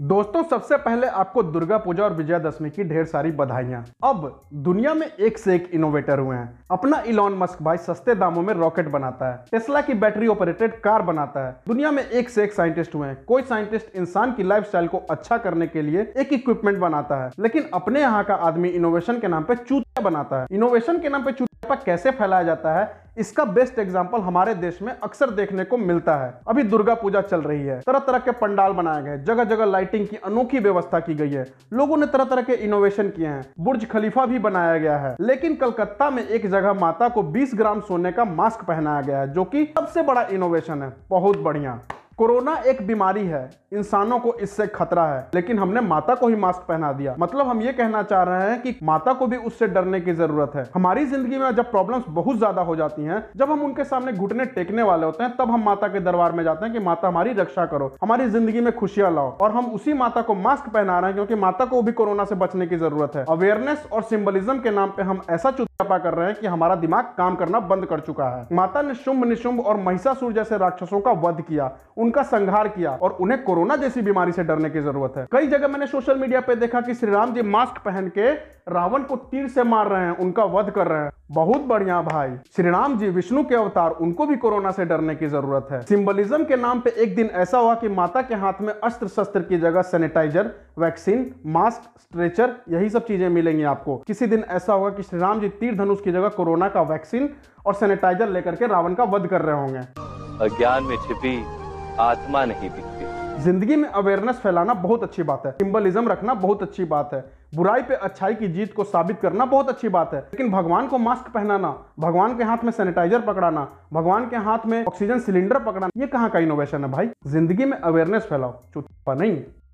दोस्तों सबसे पहले आपको दुर्गा पूजा और विजयादशमी की ढेर सारी बधाइयां अब दुनिया में एक से एक इनोवेटर हुए हैं अपना इलॉन मस्क भाई सस्ते दामों में रॉकेट बनाता है टेस्ला की बैटरी ऑपरेटेड कार बनाता है दुनिया में एक से एक साइंटिस्ट हुए हैं कोई साइंटिस्ट इंसान की लाइफ को अच्छा करने के लिए एक इक्विपमेंट बनाता है लेकिन अपने यहाँ का आदमी इनोवेशन के नाम पे चूतिया बनाता है इनोवेशन के नाम पे चूतिया कैसे फैलाया जाता है इसका बेस्ट एग्जाम्पल हमारे देश में अक्सर देखने को मिलता है अभी दुर्गा पूजा चल रही है तरह तरह के पंडाल बनाए गए जगह जगह लाइटिंग की अनोखी व्यवस्था की गई है लोगों ने तरह तरह के इनोवेशन किए हैं बुर्ज खलीफा भी बनाया गया है लेकिन कलकत्ता में एक जगह माता को बीस ग्राम सोने का मास्क पहनाया गया है जो की सबसे बड़ा इनोवेशन है बहुत बढ़िया कोरोना एक बीमारी है इंसानों को इससे खतरा है लेकिन हमने माता को ही मास्क पहना दिया मतलब हम ये कहना चाह रहे हैं कि माता को भी उससे डरने की जरूरत है हमारी जिंदगी में जब प्रॉब्लम्स बहुत ज्यादा हो जाती हैं जब हम उनके सामने घुटने टेकने वाले होते हैं तब हम माता के दरबार में जाते हैं कि माता हमारी रक्षा करो हमारी जिंदगी में खुशियां लाओ और हम उसी माता को मास्क पहना रहे हैं क्योंकि माता को भी कोरोना से बचने की जरूरत है अवेयरनेस और सिंबलिज्म के नाम पे हम ऐसा छपा कर रहे हैं कि हमारा दिमाग काम करना बंद कर चुका है माता ने शुंभ निशुंभ और महिषासुर जैसे राक्षसों का वध किया उनका संहार किया और उन्हें कोरोना जैसी बीमारी से डरने की जरूरत है कई जगह मैंने सोशल मीडिया पे देखा कि श्री राम जी मास्क पहन के रावण को तीर से मार रहे हैं उनका वध कर रहे हैं बहुत बढ़िया भाई श्री राम जी विष्णु के अवतार उनको भी कोरोना से डरने की जरूरत है सिंबलिज्म के नाम पे एक दिन ऐसा हुआ कि माता के हाथ में अस्त्र शस्त्र की जगह सैनिटाइजर वैक्सीन मास्क स्ट्रेचर यही सब चीज़ें मिलेंगी आपको किसी दिन ऐसा होगा कि श्री राम जी तीर धनुष की जगह कोरोना का वैक्सीन और सैनिटाइजर लेकर के रावण का वध कर रहे होंगे अज्ञान में छिपी आत्मा नहीं दिखती जिंदगी में अवेयरनेस फैलाना बहुत अच्छी बात है सिंबलिज्म रखना बहुत अच्छी बात है बुराई पे अच्छाई की जीत को साबित करना बहुत अच्छी बात है लेकिन भगवान को मास्क पहनाना भगवान के हाथ में सैनिटाइजर पकड़ाना भगवान के हाथ में ऑक्सीजन सिलेंडर पकड़ाना ये कहाँ का इनोवेशन है भाई जिंदगी में अवेयरनेस फैलाओ चुप्पा नहीं